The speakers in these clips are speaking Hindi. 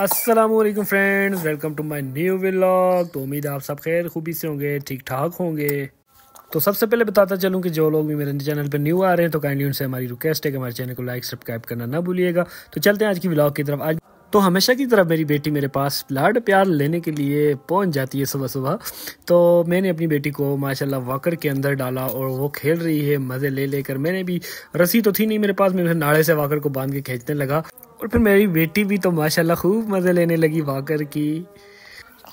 Aslam friends welcome to my new vlog तो उम्मीद आप सब खैर खूबी से होंगे ठीक ठाक होंगे तो सबसे पहले बताता चलूँ कि जो लोग भी मेरे चैनल पर न्यू आ रहे हैं तो काइंडली उनसे हमारी रिक्वेस्ट है कि हमारे चैनल को लाइक सब्सक्राइब करना ना भूलिएगा तो चलते हैं आज की ब्लॉग की तरफ आज तो हमेशा की तरह मेरी बेटी मेरे पास लाड प्यार लेने के लिए पहुंच जाती है सुबह सुबह तो मैंने अपनी बेटी को माशाल्लाह वाकर के अंदर डाला और वो खेल रही है मज़े ले लेकर मैंने भी रस्सी तो थी नहीं मेरे पास मैं नाड़े से वाकर को बांध के खींचने लगा और फिर मेरी बेटी भी तो माशाल्लाह खूब मज़े लेने लगी वाकर की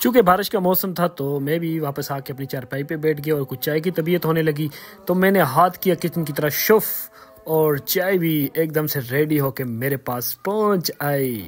चूंकि बारिश का मौसम था तो मैं भी वापस आके अपनी चारपाई पे बैठ गया और कुछ चाय की तबीयत होने लगी तो मैंने हाथ किया किचन की तरह शुफ और चाय भी एकदम से रेडी होके मेरे पास पहुंच आई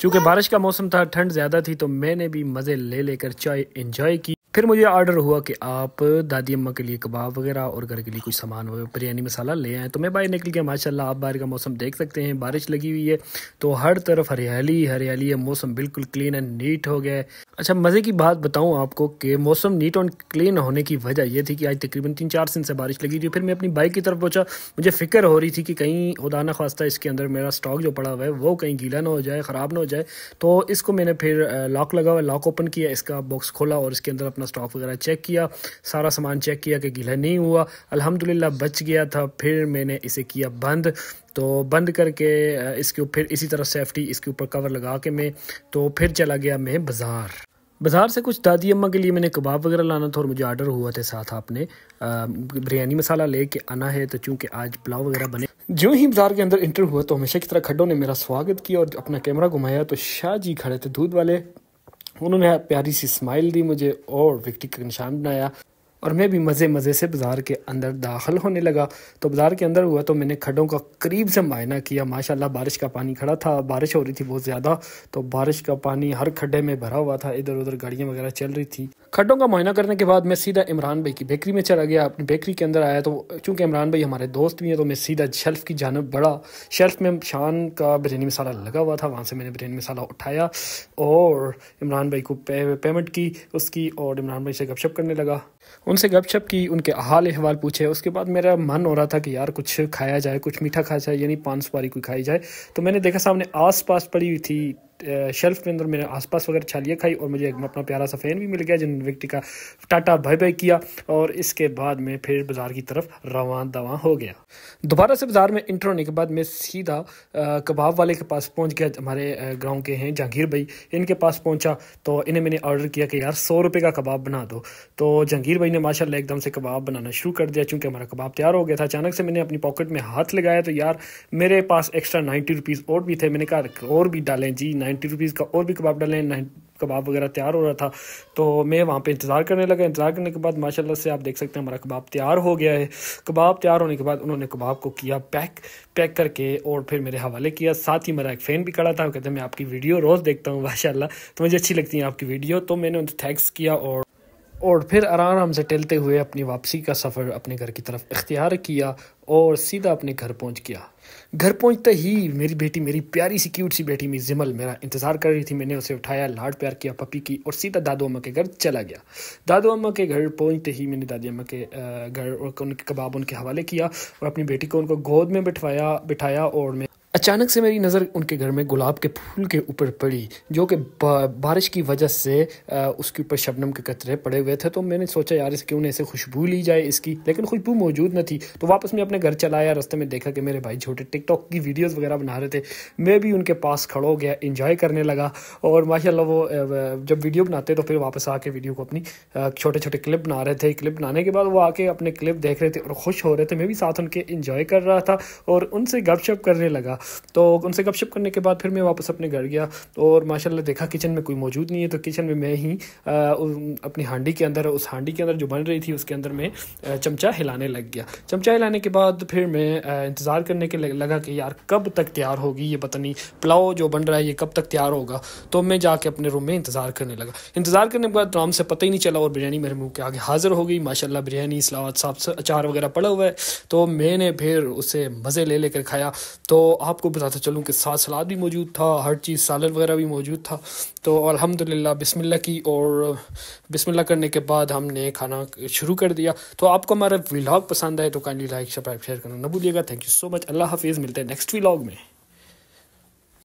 चूंकि बारिश का मौसम था ठंड ज़्यादा थी तो मैंने भी मज़े ले लेकर चाय इंजॉय की फिर मुझे ऑर्डर हुआ कि आप दादी अम्मा के लिए कबाब वगैरह और घर के लिए कुछ सामान वगैरह बिरयानी मसाला ले आए तो मैं बाहर निकल गया माशाल्लाह आप बाहर का मौसम देख सकते हैं बारिश लगी हुई है तो हर तरफ हरियाली हरियाली है मौसम बिल्कुल क्लीन एंड नीट हो गया अच्छा मज़े की बात बताऊँ आपको कि मौसम नीट और क्लीन होने की वजह यह थी कि आज तकरीबन तीन चार दिन से बारिश लगी थी फिर मैं अपनी बाइक की तरफ पहुँचा मुझे फिक्र हो रही थी कि कहीं उदाना खास्ता इसके अंदर मेरा स्टॉक जो पड़ा हुआ है वो कहीं गीला ना हो जाए ख़राब ना हो जाए तो इसको मैंने फिर लॉक लगा हुआ लॉक ओपन किया इसका बॉक्स खोला और इसके अंदर अपना अपना स्टॉक वगैरह चेक किया सारा सामान चेक किया कि गिला नहीं हुआ अल्हम्दुलिल्लाह बच गया था फिर मैंने इसे किया बंद तो बंद करके इसके फिर इसी तरह सेफ्टी इसके ऊपर कवर लगा के मैं तो फिर चला गया मैं बाज़ार बाज़ार से कुछ दादी अम्मा के लिए मैंने कबाब वगैरह लाना था और मुझे ऑर्डर हुआ था साथ आपने बिरयानी मसाला लेके आना है तो चूंकि आज पुलाव वगैरह बने जो ही बाजार के अंदर इंटर हुआ तो हमेशा की तरह खड्डों ने मेरा स्वागत किया और अपना कैमरा घुमाया तो शाह जी खड़े थे दूध वाले उन्होंने प्यारी सी स्माइल दी मुझे और विक्ट्री का निशान बनाया और मैं भी मज़े मज़े से बाज़ार के अंदर दाखिल होने लगा तो बाज़ार के अंदर हुआ तो मैंने खड्डों का करीब से मायना किया माशाल्लाह बारिश का पानी खड़ा था बारिश हो रही थी बहुत ज़्यादा तो बारिश का पानी हर खड्डे में भरा हुआ था इधर उधर गाड़ियाँ वगैरह चल रही थी खड्डों का मुआयना करने के बाद मैं सीधा इमरान भाई की बेकरी में चला गया अपनी बेकरी के अंदर आया तो चूँकि इमरान भाई हमारे दोस्त भी हैं तो मैं सीधा शेल्फ़ की जानब बढ़ा शेल्फ़ में शान का बिरयानी मसाला लगा हुआ था वहाँ से मैंने बिरयानी मसाला उठाया और इमरान भाई को पे, पेमेंट की उसकी और इमरान भाई से गपशप करने लगा उनसे गपशप की उनके हाल अहवाल पूछे उसके बाद मेरा मन हो रहा था कि यार कुछ खाया जाए कुछ मीठा खाया जाए यानी पान सुपारी कोई खाई जाए तो मैंने देखा सामने आस पास पड़ी हुई थी शेल्फ के अंदर मैंने आसपास वगैरह छालियाँ खाई और मुझे अपना प्यारा सा फ़ैन भी मिल गया जिन्होंने व्यक्ति का टाटा बाय बाय किया और इसके बाद मैं फिर बाज़ार की तरफ रवा दवा हो गया दोबारा से बाज़ार में इंटर होने के बाद मैं सीधा कबाब वाले के पास पहुँच गया हमारे गाँव के हैं जहांगीर भाई इनके पास पहुँचा तो इन्हें मैंने ऑर्डर किया कि यार सौ रुपये का कबाब बना दो तो जहांगीर भाई ने माशा एकदम से कबाब बनाना शुरू कर दिया चूँकि हमारा कबाब तैयार हो गया था अचानक से मैंने अपनी पॉकेट में हाथ लगाया तो यार मेरे पास एक्स्ट्रा नाइन्टी रुपीज़ और भी थे मैंने कहा और भी डालें जी नाइन्टी रुपीज़ का और भी कबाब डालें कबाब वगैरह तैयार हो रहा था तो मैं वहाँ पे इंतज़ार करने लगा इंतज़ार करने के बाद माशाल्लाह से आप देख सकते हैं हमारा कबाब तैयार हो गया है कबाब तैयार होने के बाद उन्होंने कबाब को किया पैक पैक करके और फिर मेरे हवाले किया साथ ही मेरा एक फ़ैन भी खड़ा था कहते मैं आपकी वीडियो रोज़ देखता हूँ माशाला तो मुझे अच्छी लगती है आपकी वीडियो तो मैंने उनसे थैंक्स किया और और फिर आराम से टहलते हुए अपनी वापसी का सफ़र अपने घर की तरफ इख्तियार किया और सीधा अपने घर पहुंच गया घर पहुंचते ही मेरी बेटी मेरी प्यारी सी क्यूट सी बेटी मेरी जिमल मेरा इंतज़ार कर रही थी मैंने उसे उठाया लाड प्यार किया पपी की और सीधा दादू अम्मा के घर चला गया दादू अम्मा के घर पहुंचते ही मैंने दादी अम्मा के घर और उनके कबाब उनके हवाले किया और अपनी बेटी को उनको गोद में बिठवाया बिठाया और मैं अचानक से मेरी नज़र उनके घर में गुलाब के फूल के ऊपर पड़ी जो कि बारिश की वजह से उसके ऊपर शबनम के कतरे पड़े हुए थे तो मैंने सोचा यार इसके उन्हें ऐसे खुशबू ली जाए इसकी लेकिन खुशबू मौजूद न थी तो वापस मैं अपने घर चलाया रास्ते में देखा कि मेरे भाई छोटे टिकटॉक की वीडियोस वगैरह बना रहे थे मैं भी उनके पास खड़ो हो गया इंजॉय करने लगा और माशा वो जब वीडियो बनाते तो फिर वापस आके वीडियो को अपनी छोटे छोटे क्लिप बना रहे थे क्लिप बनाने के बाद वो आके अपने क्लिप देख रहे थे और खुश हो रहे थे मैं भी साथ उनके इंजॉय कर रहा था और उनसे गपशप करने लगा तो उनसे गपशप करने के बाद फिर मैं वापस अपने घर गया और माशाल्लाह देखा किचन में कोई मौजूद नहीं है तो किचन में मैं ही आ, अपनी हांडी के अंदर उस हांडी के अंदर जो बन रही थी उसके अंदर मैं चमचा हिलाने लग गया चमचा हिलाने के बाद फिर मैं इंतज़ार करने के लगा कि यार कब तक तैयार होगी ये पता नहीं पुलाव जो बन रहा है ये कब तक तैयार होगा तो मैं जाके अपने रूम में इंतज़ार करने लगा इंतज़ार करने के बाद तो राम से पता ही नहीं चला और बिरयानी मेरे मुँह के आगे हाज़िर हो गई माशाला बिरयानी इस्लाबाद साहब अचार वगैरह पड़ा हुआ है तो मैंने फिर उसे मज़े ले लेकर खाया तो आप आपको बताता चलूँ कि साथ सलाद भी मौजूद था हर चीज़ सालन वगैरह भी मौजूद था तो अलहमदिल्ला बिस्मिल्लाह की और बिस्मिल्लाह करने के बाद हमने खाना शुरू कर दिया तो आपको हमारा व्लाग पसंद आए तो काइंडली लाइक सब्सक्राइब शेयर करना ना भूलिएगा थैंक यू सो मच अल्लाह हाफिज़ मिलते हैं नेक्स्ट व्लाग में